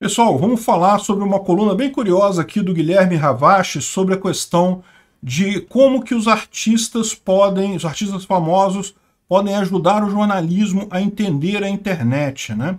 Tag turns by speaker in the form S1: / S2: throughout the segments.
S1: Pessoal, vamos falar sobre uma coluna bem curiosa aqui do Guilherme Ravache sobre a questão de como que os artistas podem, os artistas famosos podem ajudar o jornalismo a entender a internet, né?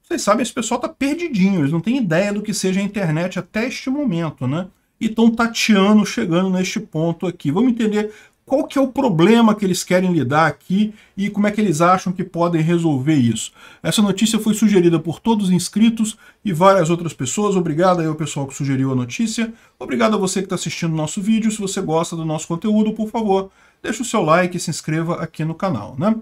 S1: Vocês sabem, esse pessoal tá perdidinho, eles não têm ideia do que seja a internet até este momento, né? E estão tateando, chegando neste ponto aqui. Vamos entender qual que é o problema que eles querem lidar aqui e como é que eles acham que podem resolver isso. Essa notícia foi sugerida por todos os inscritos e várias outras pessoas. Obrigado aí ao pessoal que sugeriu a notícia. Obrigado a você que está assistindo o nosso vídeo. Se você gosta do nosso conteúdo, por favor, deixe o seu like e se inscreva aqui no canal. Né?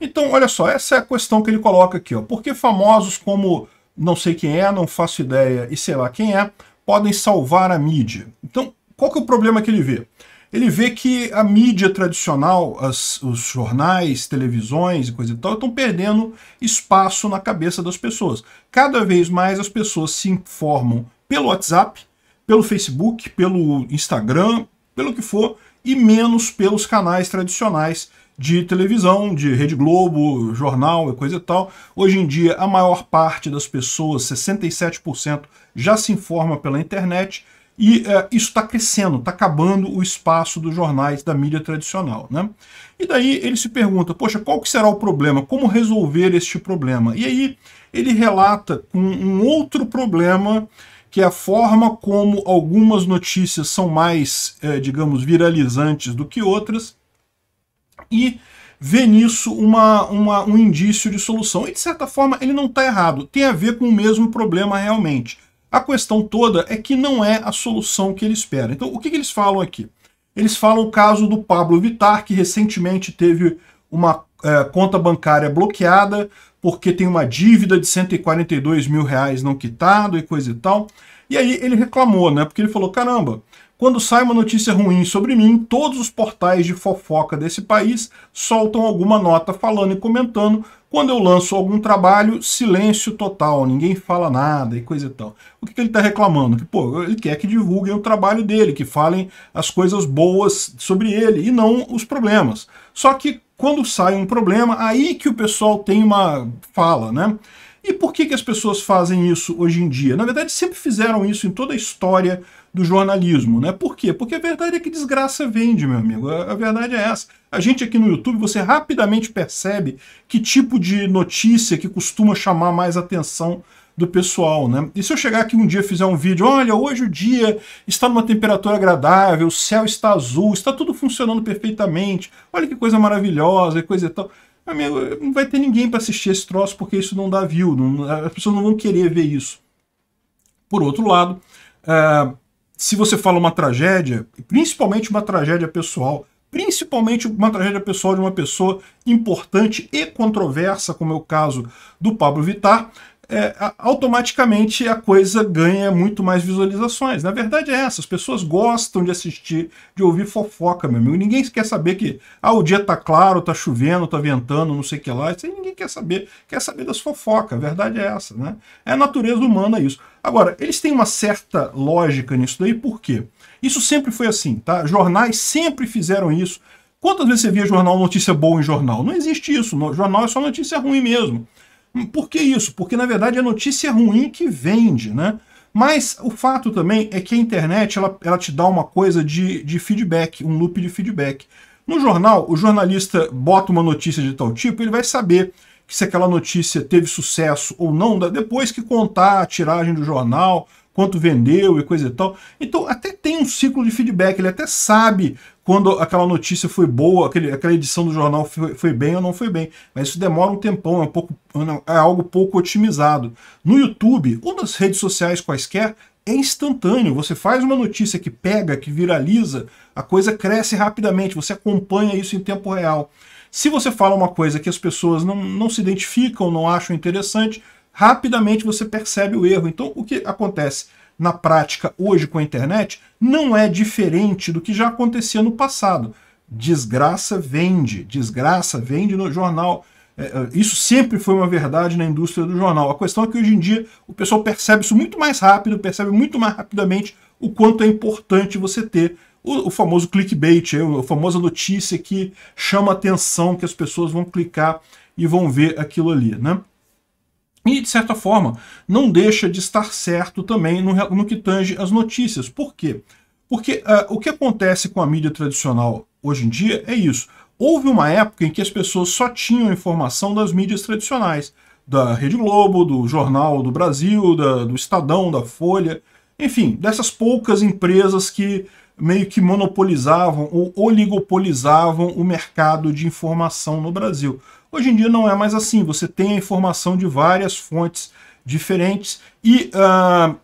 S1: Então, olha só, essa é a questão que ele coloca aqui. Ó. Por que famosos como não sei quem é, não faço ideia e sei lá quem é, podem salvar a mídia? Então, qual que é o problema que ele vê? ele vê que a mídia tradicional, as, os jornais, televisões e coisa e tal, estão perdendo espaço na cabeça das pessoas. Cada vez mais as pessoas se informam pelo WhatsApp, pelo Facebook, pelo Instagram, pelo que for, e menos pelos canais tradicionais de televisão, de Rede Globo, jornal e coisa e tal. Hoje em dia, a maior parte das pessoas, 67%, já se informa pela internet e uh, isso está crescendo, está acabando o espaço dos jornais, da mídia tradicional. Né? E daí ele se pergunta, poxa, qual que será o problema? Como resolver este problema? E aí ele relata um, um outro problema que é a forma como algumas notícias são mais, eh, digamos, viralizantes do que outras, e vê nisso uma, uma, um indício de solução. E, de certa forma, ele não está errado. Tem a ver com o mesmo problema realmente. A questão toda é que não é a solução que ele espera. Então, o que, que eles falam aqui? Eles falam o caso do Pablo Vittar, que recentemente teve uma é, conta bancária bloqueada porque tem uma dívida de 142 mil reais não quitado e coisa e tal. E aí ele reclamou, né? Porque ele falou, caramba, quando sai uma notícia ruim sobre mim, todos os portais de fofoca desse país soltam alguma nota falando e comentando. Quando eu lanço algum trabalho, silêncio total, ninguém fala nada e coisa e tal. O que, que ele está reclamando? Que, pô, ele quer que divulguem o trabalho dele, que falem as coisas boas sobre ele e não os problemas. Só que quando sai um problema, aí que o pessoal tem uma fala, né? E por que, que as pessoas fazem isso hoje em dia? Na verdade, sempre fizeram isso em toda a história do jornalismo, né? Por quê? Porque a verdade é que desgraça vende, meu amigo. A, a verdade é essa. A gente aqui no YouTube, você rapidamente percebe que tipo de notícia que costuma chamar mais atenção do pessoal, né? E se eu chegar aqui um dia e fizer um vídeo, olha, hoje o dia está numa temperatura agradável, o céu está azul, está tudo funcionando perfeitamente, olha que coisa maravilhosa, e coisa e tal. Amigo, não vai ter ninguém para assistir esse troço porque isso não dá view, não, as pessoas não vão querer ver isso. Por outro lado, uh, se você fala uma tragédia, principalmente uma tragédia pessoal, principalmente uma tragédia pessoal de uma pessoa importante e controversa, como é o caso do Pablo Vittar, é, automaticamente a coisa ganha muito mais visualizações. Na verdade é essa, as pessoas gostam de assistir, de ouvir fofoca, meu amigo. Ninguém quer saber que ah, o dia tá claro, tá chovendo, tá ventando, não sei o que lá. Isso aí ninguém quer saber, quer saber das fofocas. A verdade é essa, né? É a natureza humana isso. Agora, eles têm uma certa lógica nisso daí, por quê? Isso sempre foi assim, tá? Jornais sempre fizeram isso. Quantas vezes você via jornal notícia boa em jornal? Não existe isso. No jornal é só notícia ruim mesmo. Hum, por que isso? Porque na verdade a notícia ruim que vende, né? Mas o fato também é que a internet ela, ela te dá uma coisa de, de feedback, um loop de feedback. No jornal, o jornalista bota uma notícia de tal tipo, ele vai saber que se aquela notícia teve sucesso ou não, depois que contar a tiragem do jornal, quanto vendeu e coisa e tal. Então até tem um ciclo de feedback, ele até sabe quando aquela notícia foi boa, aquele, aquela edição do jornal foi, foi, bem ou não foi bem. Mas isso demora um tempão, é, um pouco, é algo pouco otimizado. No YouTube ou nas redes sociais quaisquer, é instantâneo. Você faz uma notícia que pega, que viraliza, a coisa cresce rapidamente, você acompanha isso em tempo real. Se você fala uma coisa que as pessoas não, não se identificam, não acham interessante, rapidamente você percebe o erro. Então, o que acontece? na prática hoje com a internet não é diferente do que já acontecia no passado. Desgraça vende, desgraça vende no jornal. É, é, isso sempre foi uma verdade na indústria do jornal. A questão é que hoje em dia o pessoal percebe isso muito mais rápido, percebe muito mais rapidamente o quanto é importante você ter o, famoso clickbait, é, a famosa notícia que chama atenção, que as pessoas vão clicar e vão ver aquilo ali, né? E, de certa forma, não deixa de estar certo também no, no que tange as notícias. Por quê? Porque uh, o que acontece com a mídia tradicional hoje em dia é isso. Houve uma época em que as pessoas só tinham informação das mídias tradicionais, da Rede Globo, do Jornal do Brasil, da, do Estadão, da Folha, enfim, dessas poucas empresas que meio que monopolizavam ou oligopolizavam o mercado de informação no Brasil. Hoje em dia não é mais assim, você tem a informação de várias fontes diferentes e uh,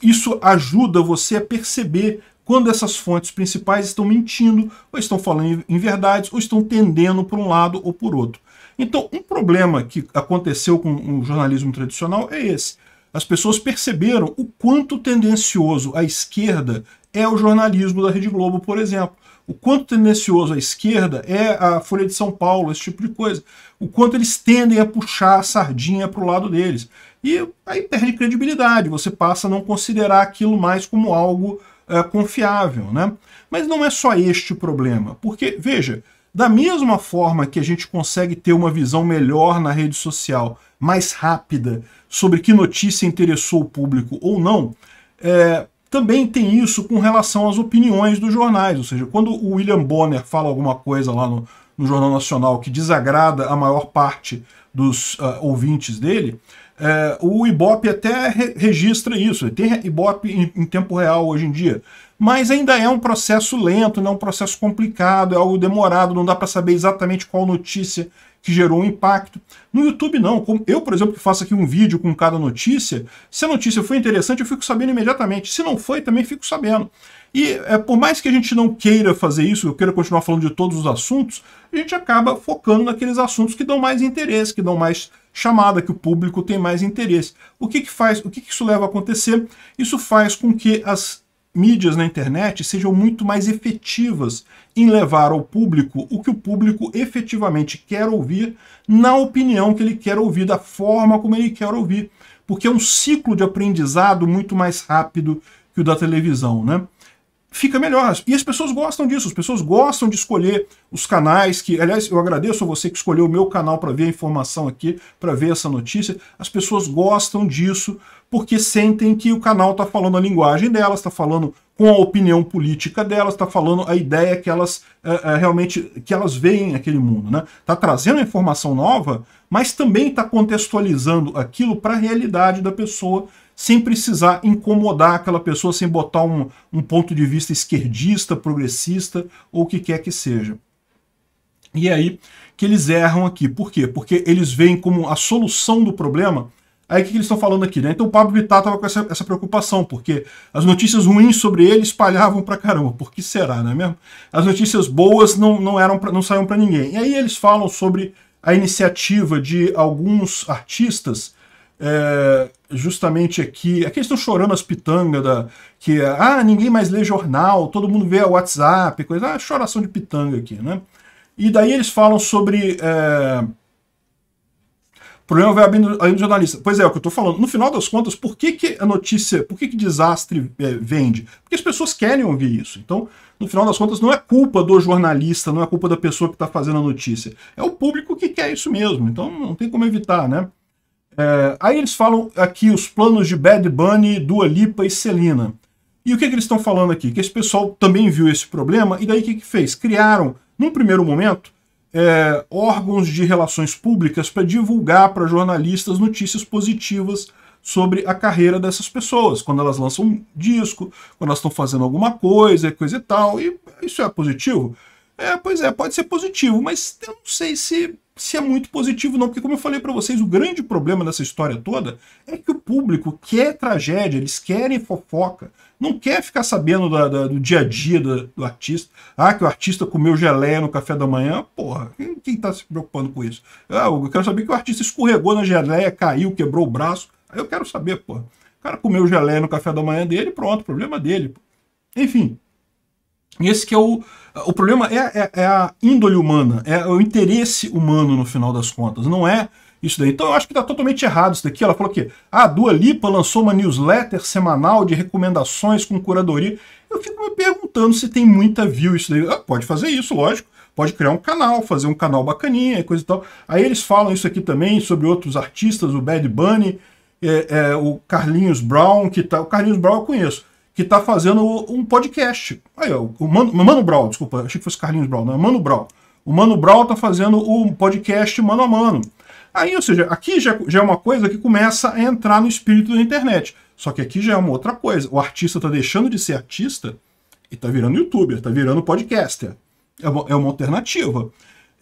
S1: isso ajuda você a perceber quando essas fontes principais estão mentindo, ou estão falando em verdades, ou estão tendendo por um lado ou por outro. Então, um problema que aconteceu com o jornalismo tradicional é esse. As pessoas perceberam o quanto tendencioso a esquerda é o jornalismo da Rede Globo, por exemplo. O quanto tendencioso a esquerda é a Folha de São Paulo, esse tipo de coisa. O quanto eles tendem a puxar a sardinha para o lado deles. E aí perde credibilidade, você passa a não considerar aquilo mais como algo é, confiável. Né? Mas não é só este o problema, porque, veja, da mesma forma que a gente consegue ter uma visão melhor na rede social, mais rápida, sobre que notícia interessou o público ou não, é, também tem isso com relação às opiniões dos jornais. Ou seja, quando o William Bonner fala alguma coisa lá no, no Jornal Nacional que desagrada a maior parte dos uh, ouvintes dele, é, o Ibope até re registra isso, tem Ibope em, em, tempo real hoje em dia. Mas ainda é um processo lento, não é um processo complicado, é algo demorado, não dá para saber exatamente qual notícia que gerou um impacto. No YouTube não, Como eu, por exemplo, que faço aqui um vídeo com cada notícia, se a notícia foi interessante, eu fico sabendo imediatamente. Se não foi, também fico sabendo. E é, por mais que a gente não queira fazer isso, eu queira continuar falando de todos os assuntos, a gente acaba focando naqueles assuntos que dão mais interesse, que dão mais chamada, que o público tem mais interesse. O que, que faz? O que, que isso leva a acontecer? Isso faz com que as mídias na internet sejam muito mais efetivas em levar ao público o que o público efetivamente quer ouvir, na opinião que ele quer ouvir, da forma como ele quer ouvir, porque é um ciclo de aprendizado muito mais rápido que o da televisão, né? fica melhor. E as pessoas gostam disso, as pessoas gostam de escolher os canais que, aliás, eu agradeço a você que escolheu o meu canal para ver a informação aqui, para ver essa notícia. As pessoas gostam disso porque sentem que o canal está falando a linguagem delas, está falando com a opinião política delas, está falando a ideia que elas é, é, realmente que elas veem aquele mundo, né? Está trazendo informação nova, mas também está contextualizando aquilo para a realidade da pessoa sem precisar incomodar aquela pessoa, sem botar um, um ponto de vista esquerdista, progressista ou o que quer que seja. E é aí que eles erram aqui. Por quê? Porque eles veem como a solução do problema Aí o que, que eles estão falando aqui, né? Então o Pablo Vittar estava com essa, essa, preocupação, porque as notícias ruins sobre ele espalhavam pra caramba. Por que será, não é mesmo? As notícias boas não, não, eram pra, não saíam para ninguém. E aí eles falam sobre a iniciativa de alguns artistas é, justamente aqui. Aqui eles estão chorando as pitangas da. Que, é, ah, ninguém mais lê jornal, todo mundo vê WhatsApp, coisa. Ah, choração de pitanga aqui, né? E daí eles falam sobre. É, problema vai abrindo, abrindo jornalista. Pois é, é o que eu estou falando. No final das contas, por que, que a notícia, por que, que desastre é, vende? Porque as pessoas querem ouvir isso. Então, no final das contas, não é culpa do jornalista, não é culpa da pessoa que está fazendo a notícia. É o público que quer isso mesmo. Então, não tem como evitar, né? É, aí eles falam aqui os planos de Bad Bunny, Dua Lipa e Selena. E o que, que eles estão falando aqui? Que esse pessoal também viu esse problema, e daí o que, que fez? Criaram, num primeiro momento, é, órgãos de relações públicas para divulgar para jornalistas notícias positivas sobre a carreira dessas pessoas, quando elas lançam um disco, quando elas estão fazendo alguma coisa, coisa e tal. E isso é positivo? É, pois é, pode ser positivo, mas eu não sei se se é muito positivo não, porque como eu falei para vocês, o grande problema dessa história toda é que o público quer tragédia, eles querem fofoca, não quer ficar sabendo da, da, do dia a dia do, do, artista. Ah, que o artista comeu geleia no café da manhã, porra, quem, quem tá se preocupando com isso? Ah, eu quero saber que o artista escorregou na geleia, caiu, quebrou o braço, aí ah, eu quero saber, porra. O cara comeu geleia no café da manhã dele, pronto, problema dele. Enfim, e esse que é o, o problema é, é, é, a índole humana, é o interesse humano no final das contas, não é isso daí. Então eu acho que está totalmente errado isso daqui. Ela falou que ah, a Dua Lipa lançou uma newsletter semanal de recomendações com curadoria. Eu fico me perguntando se tem muita view isso daí. Ah, pode fazer isso, lógico. Pode criar um canal, fazer um canal bacaninha e coisa e tal. Aí eles falam isso aqui também sobre outros artistas, o Bad Bunny, é, é o Carlinhos Brown, que tá. O Carlinhos Brown eu conheço que está fazendo um podcast. Aí, o Mano, Mano Brown, desculpa, achei que fosse Carlinhos Brown, não, é Mano Brown. O Mano Brown está fazendo um podcast mano a mano. Aí, ou seja, aqui já, já é uma coisa que começa a entrar no espírito da internet. Só que aqui já é uma outra coisa. O artista está deixando de ser artista e está virando youtuber, está virando podcaster. É uma, é uma alternativa.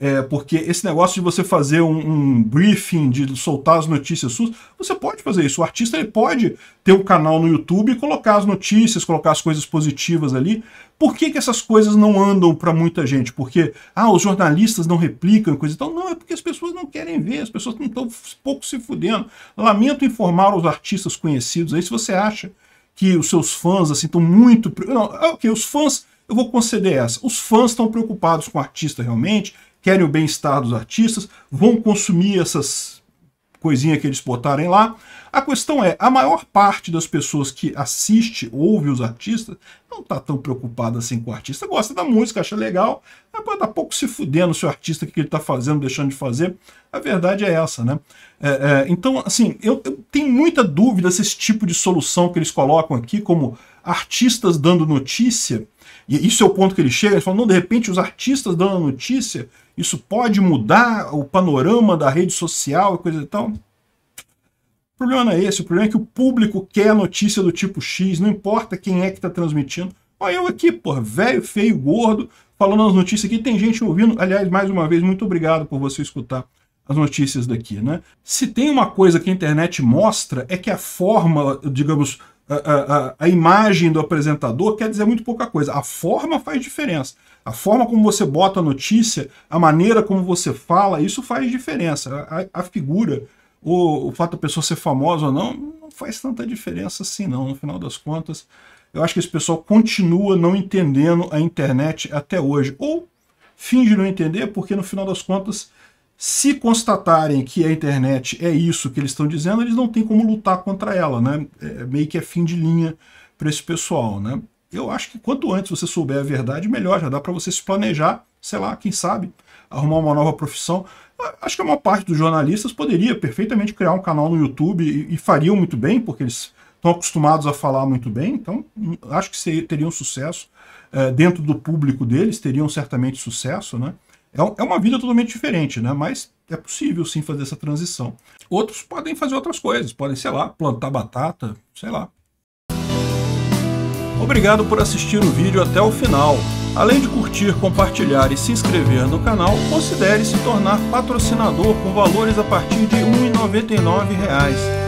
S1: É, porque esse negócio de você fazer um, um, briefing, de soltar as notícias suas, você pode fazer isso. O artista ele pode ter um canal no YouTube e colocar as notícias, colocar as coisas positivas ali. Por que, que essas coisas não andam para muita gente? Porque ah, os jornalistas não replicam coisa e tal. Não, é porque as pessoas não querem ver, as pessoas estão pouco se fudendo. Lamento informar os artistas conhecidos aí, se você acha que os seus fãs assim estão muito. Não, ah, ok, os fãs eu vou conceder essa. Os fãs estão preocupados com o artista realmente, querem o bem-estar dos artistas, vão consumir essas coisinhas que eles botarem lá. A questão é, a maior parte das pessoas que assiste, ouve os artistas, não está tão preocupada assim com o artista. Gosta da música, acha legal, mas tá pouco se fudendo se o artista, o que ele está fazendo, deixando de fazer. A verdade é essa, né? É, é, então, assim, eu, eu tenho muita dúvida se esse tipo de solução que eles colocam aqui, como artistas dando notícia, e isso é o ponto que ele chega, ele fala, não, de repente os artistas dando a notícia, isso pode mudar o panorama da rede social e coisa e tal. O problema não é esse, o problema é que o público quer a notícia do tipo X, não importa quem é que está transmitindo. Olha eu aqui, porra, velho, feio, gordo, falando as notícias aqui, tem gente ouvindo. Aliás, mais uma vez, muito obrigado por você escutar as notícias daqui, né? Se tem uma coisa que a internet mostra é que a forma, digamos, a, a, a imagem do apresentador quer dizer muito pouca coisa. A forma faz diferença. A forma como você bota a notícia, a maneira como você fala, isso faz diferença. A, a figura, o, o fato da pessoa ser famosa ou não, não faz tanta diferença assim não, no final das contas. Eu acho que esse pessoal continua não entendendo a internet até hoje. Ou finge não entender, porque no final das contas se constatarem que a internet é isso que eles estão dizendo, eles não têm como lutar contra ela, né? É, meio que é fim de linha para esse pessoal, né? Eu acho que quanto antes você souber a verdade, melhor. Já dá para você se planejar, sei lá, quem sabe, arrumar uma nova profissão. Acho que a maior parte dos jornalistas poderia perfeitamente criar um canal no YouTube e, e fariam muito bem, porque eles estão acostumados a falar muito bem. Então, hum, acho que teriam sucesso. É, dentro do público deles, teriam certamente sucesso, né? É, é uma vida totalmente diferente, né? Mas é possível sim fazer essa transição. Outros podem fazer outras coisas, podem, sei lá, plantar batata, sei lá. Obrigado por assistir o vídeo até o final. Além de curtir, compartilhar e se inscrever no canal, considere se tornar patrocinador com valores a partir de R$ 1,99